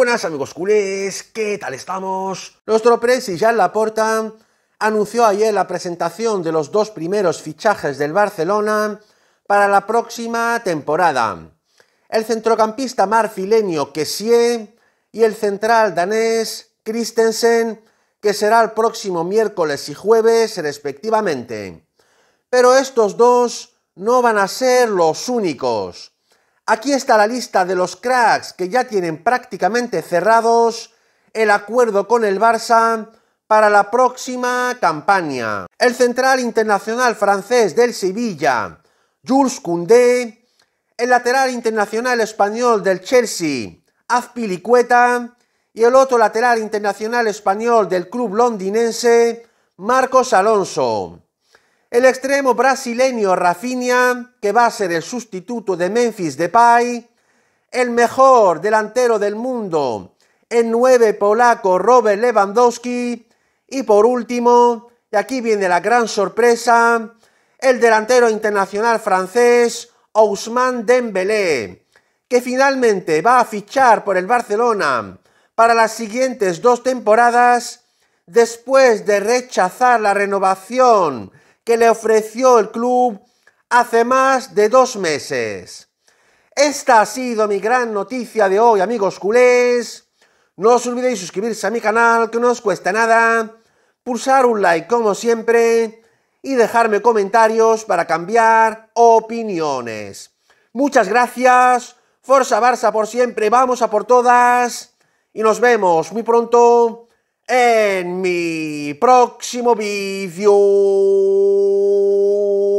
buenas amigos culés, ¿qué tal estamos? Nuestro presi Jean Laporta anunció ayer la presentación de los dos primeros fichajes del Barcelona para la próxima temporada. El centrocampista marfileño Kessie y el central danés Christensen, que será el próximo miércoles y jueves respectivamente. Pero estos dos no van a ser los únicos. Aquí está la lista de los cracks que ya tienen prácticamente cerrados el acuerdo con el Barça para la próxima campaña. El central internacional francés del Sevilla, Jules Koundé, el lateral internacional español del Chelsea, Azpilicueta, y el otro lateral internacional español del club londinense, Marcos Alonso. El extremo brasileño Rafinha, que va a ser el sustituto de Memphis Depay, el mejor delantero del mundo, el nueve polaco Robert Lewandowski y por último, y aquí viene la gran sorpresa, el delantero internacional francés Ousmane Dembélé, que finalmente va a fichar por el Barcelona para las siguientes dos temporadas después de rechazar la renovación que le ofreció el club hace más de dos meses. Esta ha sido mi gran noticia de hoy, amigos culés. No os olvidéis suscribirse a mi canal, que no os cuesta nada, pulsar un like como siempre y dejarme comentarios para cambiar opiniones. Muchas gracias, Forza Barça por siempre, vamos a por todas y nos vemos muy pronto e mi prossimo video.